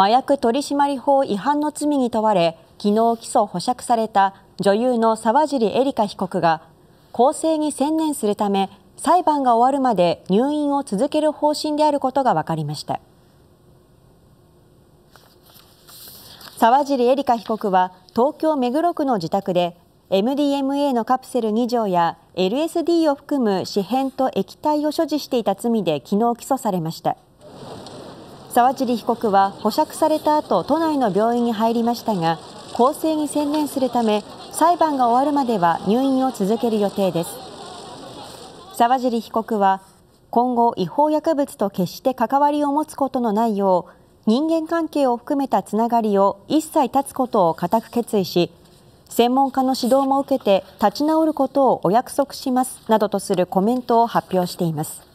麻薬取締法違反の罪に問われ、昨日起訴保釈された女優の沢尻エリカ被告が、更生に専念するため、裁判が終わるまで入院を続ける方針であることが分かりました。沢尻エリカ被告は東京目黒区の自宅で MDMA のカプセル2錠や LSD を含む紙片と液体を所持していた罪で昨日起訴されました。沢尻被告は保釈された後都内の病院に入りましたが更生に専念するため裁判が終わるまでは入院を続ける予定です沢尻被告は今後違法薬物と決して関わりを持つことのないよう人間関係を含めたつながりを一切断つことを固く決意し専門家の指導も受けて立ち直ることをお約束しますなどとするコメントを発表しています